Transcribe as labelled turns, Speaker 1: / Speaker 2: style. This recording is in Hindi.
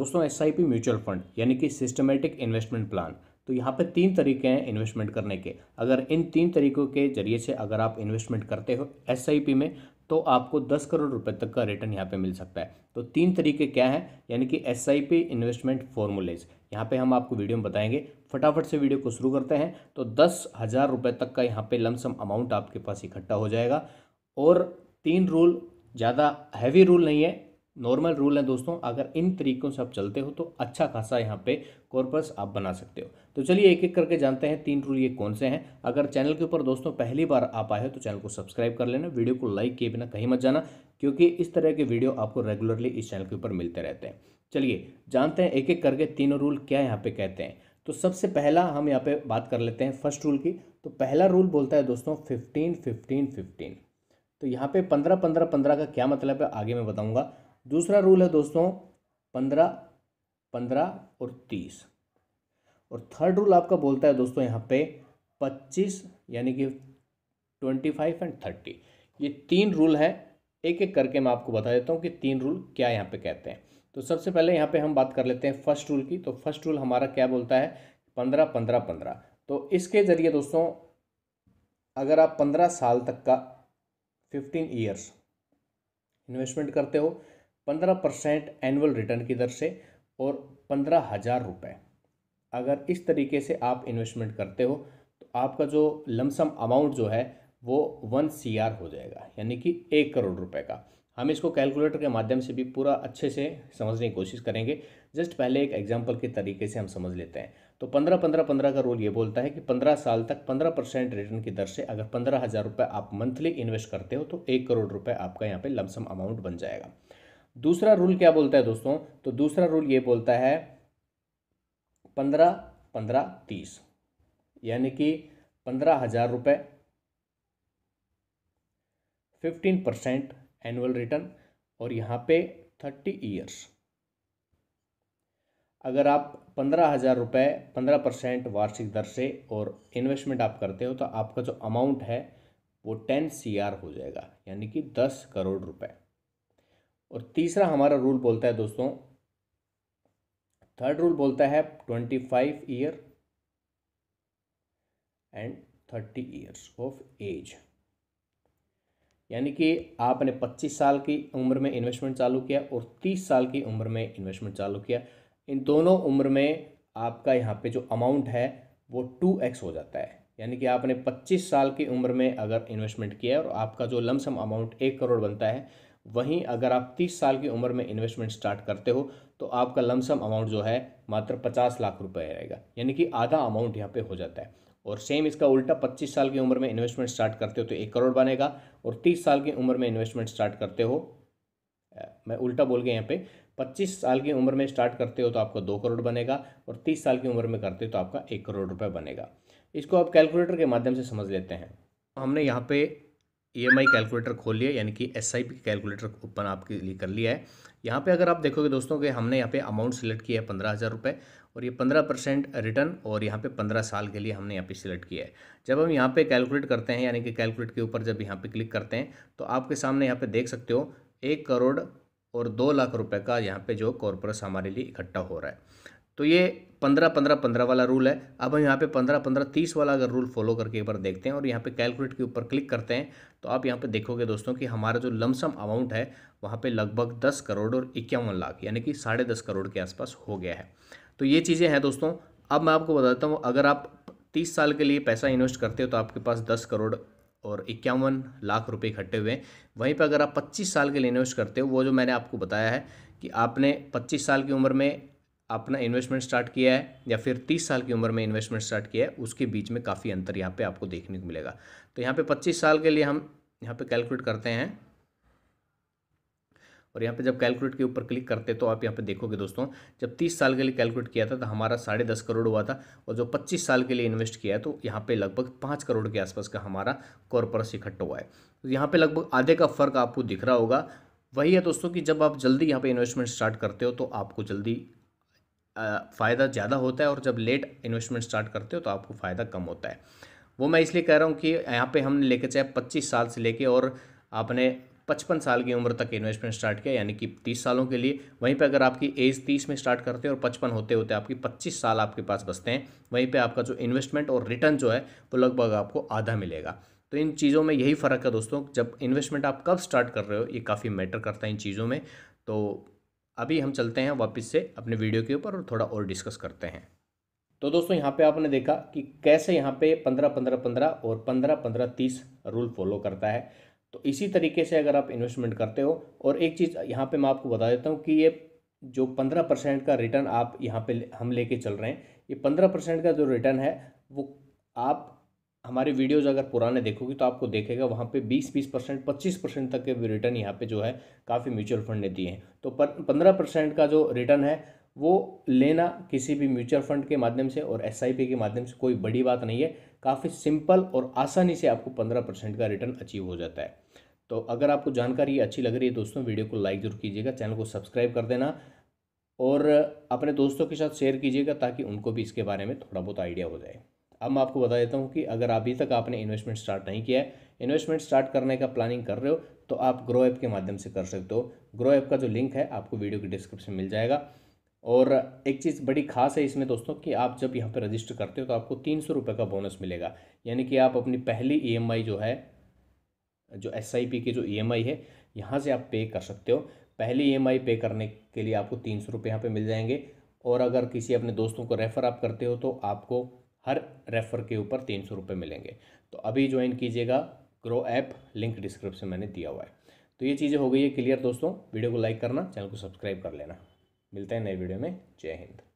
Speaker 1: दोस्तों एस म्यूचुअल फंड यानी कि सिस्टमेटिक इन्वेस्टमेंट प्लान तो यहाँ पर तीन तरीके हैं इन्वेस्टमेंट करने के अगर इन तीन तरीकों के जरिए से अगर आप इन्वेस्टमेंट करते हो एस में तो आपको 10 करोड़ रुपए तक का रिटर्न यहाँ पे मिल सकता है तो तीन तरीके क्या हैं यानी कि एस इन्वेस्टमेंट फॉर्मूलेज यहाँ पे हम आपको वीडियो में बताएंगे फटाफट से वीडियो को शुरू करते हैं तो दस हज़ार रुपये तक का यहाँ पे लमसम अमाउंट आपके पास इकट्ठा हो जाएगा और तीन रूल ज़्यादा हैवी रूल नहीं है नॉर्मल रूल है दोस्तों अगर इन तरीकों से आप चलते हो तो अच्छा खासा यहाँ पे कॉर्पस आप बना सकते हो तो चलिए एक एक करके जानते हैं तीन रूल ये कौन से हैं अगर चैनल के ऊपर दोस्तों पहली बार आप आए हो तो चैनल को सब्सक्राइब कर लेना वीडियो को लाइक किए बिना कहीं मत जाना क्योंकि इस तरह के वीडियो आपको रेगुलरली इस चैनल के ऊपर मिलते रहते हैं चलिए जानते हैं एक एक करके तीनों रूल क्या यहाँ पे कहते हैं तो सबसे पहला हम यहाँ पे बात कर लेते हैं फर्स्ट रूल की तो पहला रूल बोलता है दोस्तों फिफ्टीन फिफ्टीन फिफ्टीन तो यहाँ पे पंद्रह पंद्रह पंद्रह का क्या मतलब है आगे मैं बताऊँगा दूसरा रूल है दोस्तों पंद्रह पंद्रह और तीस और थर्ड रूल आपका बोलता है दोस्तों यहाँ पे पच्चीस यानी कि ट्वेंटी फाइव एंड थर्टी ये तीन रूल है एक एक करके मैं आपको बता देता हूँ कि तीन रूल क्या यहाँ पे कहते हैं तो सबसे पहले यहाँ पे हम बात कर लेते हैं फर्स्ट रूल की तो फर्स्ट रूल हमारा क्या बोलता है पंद्रह पंद्रह पंद्रह तो इसके ज़रिए दोस्तों अगर आप पंद्रह साल तक का फिफ्टीन ईयर्स इन्वेस्टमेंट करते हो पंद्रह परसेंट एनुअल रिटर्न की दर से और पंद्रह हज़ार रुपये अगर इस तरीके से आप इन्वेस्टमेंट करते हो तो आपका जो लमसम अमाउंट जो है वो वन सी आर हो जाएगा यानी कि एक करोड़ रुपए का हम इसको कैलकुलेटर के माध्यम से भी पूरा अच्छे से समझने की कोशिश करेंगे जस्ट पहले एक एग्जाम्पल के तरीके से हम समझ लेते हैं तो पंद्रह पंद्रह पंद्रह का रोल ये बोलता है कि पंद्रह साल तक पंद्रह परसेंट रिटर्न की दर से अगर पंद्रह हज़ार रुपये आप मंथली इन्वेस्ट करते हो तो एक करोड़ रुपये आपका यहाँ पे लमसम अमाउंट बन जाएगा दूसरा रूल क्या बोलता है दोस्तों तो दूसरा रूल ये बोलता है पंद्रह पंद्रह तीस यानी कि पंद्रह हजार रुपये फिफ्टीन परसेंट एनुअल रिटर्न और यहाँ पे थर्टी ईयर्स अगर आप पंद्रह हज़ार रुपये पंद्रह परसेंट वार्षिक दर से और इन्वेस्टमेंट आप करते हो तो आपका जो अमाउंट है वो टेन सी आर हो जाएगा यानी कि दस करोड़ रुपए और तीसरा हमारा रूल बोलता है दोस्तों थर्ड रूल बोलता है twenty five year and thirty years of age यानी कि आपने 25 साल की उम्र में इन्वेस्टमेंट चालू किया और 30 साल की उम्र में इन्वेस्टमेंट चालू किया इन दोनों उम्र में आपका यहाँ पे जो अमाउंट है वो टू एक्स हो जाता है यानी कि आपने 25 साल की उम्र में अगर इन्वेस्टमेंट किया और आपका जो लमसम अमाउंट एक करोड़ बनता है वहीं अगर आप 30 साल की उम्र में इन्वेस्टमेंट स्टार्ट करते हो तो आपका लमसम अमाउंट जो है मात्र 50 लाख रुपए रहेगा यानी कि आधा अमाउंट यहाँ पे हो जाता है और सेम इसका उल्टा 25 साल की उम्र में इन्वेस्टमेंट स्टार्ट करते हो तो एक करोड़ बनेगा और 30 साल की उम्र में इन्वेस्टमेंट स्टार्ट करते हो मैं उल्टा बोल गया यहाँ पे 25 साल की उम्र में स्टार्ट करते हो तो आपका दो करोड़ बनेगा और 30 साल की उम्र में करते हो तो आपका एक करोड़ रुपये बनेगा इसको आप कैलकुलेटर के माध्यम से समझ लेते हैं हमने यहाँ पे ई एम आई कैलकुलेटर खोल लिया यानी कि S I P calculator open आपके लिए कर लिया है यहाँ पे अगर आप देखोगे दोस्तों कि हमने यहाँ पे अमाउंट सिलेक्ट किया है पंद्रह हज़ार रुपये और ये पंद्रह परसेंट रिटर्न और यहाँ पे पंद्रह साल के लिए हमने यहाँ पे सिलेक्ट किया है जब हम यहाँ पे कैलकुलेट करते हैं यानी कि कैलकुलेट के ऊपर जब यहाँ पे क्लिक करते हैं तो आपके सामने यहाँ पे देख सकते हो एक करोड़ और दो लाख रुपये का यहाँ पर जो कॉरपोरेस हमारे लिए इकट्ठा हो रहा है तो ये पंद्रह पंद्रह पंद्रह वाला रूल है अब हम यहाँ पे पंद्रह पंद्रह तीस वाला अगर रूल फॉलो करके एक बार देखते हैं और यहाँ पे कैलकुलेट के ऊपर क्लिक करते हैं तो आप यहाँ पे देखोगे दोस्तों कि हमारा जो लमसम अमाउंट है वहाँ पे लगभग दस करोड़ और इक्यावन लाख यानी कि साढ़े दस करोड़ के आसपास हो गया है तो ये चीज़ें हैं दोस्तों अब मैं आपको बताता हूँ अगर आप तीस साल के लिए पैसा इन्वेस्ट करते हो तो आपके पास दस करोड़ और इक्यावन लाख रुपये इकट्ठे हुए हैं वहीं पर अगर आप पच्चीस साल के लिए इन्वेस्ट करते हो वो जो मैंने आपको बताया है कि आपने 25 साल की उम्र में अपना इन्वेस्टमेंट स्टार्ट किया है या फिर 30 साल की उम्र में इन्वेस्टमेंट स्टार्ट किया है उसके बीच में काफ़ी अंतर यहाँ पे आपको देखने को मिलेगा तो यहाँ पे 25 साल के लिए हम यहाँ पे कैलकुलेट करते हैं और यहाँ पे जब कैलकुलेट के ऊपर क्लिक करते तो आप यहाँ पे देखोगे दोस्तों जब 30 साल के लिए कैलकुलेट किया था तो हमारा साढ़े दस करोड़ हुआ था और जो 25 साल के लिए इन्वेस्ट किया है तो यहाँ पे लगभग पाँच करोड़ के आसपास का हमारा कॉरपोरस इकट्ठा हुआ है तो यहाँ पे लगभग आधे का फ़र्क आपको दिख रहा होगा वही है दोस्तों कि जब आप जल्दी यहाँ पे इन्वेस्टमेंट स्टार्ट करते हो तो आपको जल्दी फ़ायदा ज़्यादा होता है और जब लेट इन्वेस्टमेंट स्टार्ट करते हो तो आपको फ़ायदा कम होता है वो मैं इसलिए कह रहा हूँ कि यहाँ पे हमने लेके चाहे पच्चीस साल से लेके और आपने पचपन साल की उम्र तक इन्वेस्टमेंट स्टार्ट किया यानी कि तीस सालों के लिए वहीं पे अगर आपकी एज तीस में स्टार्ट करते हैं और पचपन होते होते आपकी पच्चीस साल आपके पास बसते हैं वहीं पे आपका जो इन्वेस्टमेंट और रिटर्न जो है वो लगभग आपको आधा मिलेगा तो इन चीज़ों में यही फ़र्क है दोस्तों जब इन्वेस्टमेंट आप कब स्टार्ट कर रहे हो ये काफ़ी मैटर करता है इन चीज़ों में तो अभी हम चलते हैं वापस से अपने वीडियो के ऊपर और थोड़ा और डिस्कस करते हैं तो दोस्तों यहाँ पे आपने देखा कि कैसे यहाँ पे पंद्रह पंद्रह पंद्रह और पंद्रह पंद्रह तीस रूल फॉलो करता है तो इसी तरीके से अगर आप इन्वेस्टमेंट करते हो और एक चीज़ यहाँ पे मैं आपको बता देता हूँ कि ये जो पंद्रह परसेंट का रिटर्न आप यहाँ पे हम लेके चल रहे हैं ये पंद्रह परसेंट का जो रिटर्न है वो आप हमारे वीडियोज़ अगर पुराने देखोगे तो आपको देखेगा वहाँ पे 20 20 परसेंट पच्चीस परसेंट तक के भी रिटर्न यहाँ पे जो है काफ़ी म्यूचुअल फंड ने दिए हैं तो पंद्रह परसेंट का जो रिटर्न है वो लेना किसी भी म्यूचुअल फंड के माध्यम से और एस के माध्यम से कोई बड़ी बात नहीं है काफ़ी सिंपल और आसानी से आपको पंद्रह परसेंट का रिटर्न अचीव हो जाता है तो अगर आपको जानकारी अच्छी लग रही है दोस्तों वीडियो को लाइक जरूर कीजिएगा चैनल को सब्सक्राइब कर देना और अपने दोस्तों के साथ शेयर कीजिएगा ताकि उनको भी इसके बारे में थोड़ा बहुत आइडिया हो जाए अब मैं आपको बता देता हूँ कि अगर अभी तक आपने इन्वेस्टमेंट स्टार्ट नहीं किया है इन्वेस्टमेंट स्टार्ट करने का प्लानिंग कर रहे हो तो आप ग्रो ऐप के माध्यम से कर सकते हो ग्रो ऐप का जो लिंक है आपको वीडियो के डिस्क्रिप्शन मिल जाएगा और एक चीज़ बड़ी खास है इसमें दोस्तों कि आप जब यहाँ पर रजिस्टर करते हो तो आपको तीन सौ रुपये का बोनस मिलेगा यानी कि आप अपनी पहली ई e जो है जो एस आई पी की जो ई e है यहाँ से आप पे कर सकते हो पहली ई e पे करने के लिए आपको तीन सौ रुपये यहाँ पर मिल जाएंगे और अगर किसी अपने दोस्तों को रेफ़र आप करते हो तो आपको हर रेफ़र के ऊपर तीन सौ रुपये मिलेंगे तो अभी ज्वाइन कीजिएगा ग्रो ऐप लिंक डिस्क्रिप्शन मैंने दिया हुआ है तो ये चीज़ें हो गई है क्लियर दोस्तों वीडियो को लाइक करना चैनल को सब्सक्राइब कर लेना मिलते हैं नए वीडियो में जय हिंद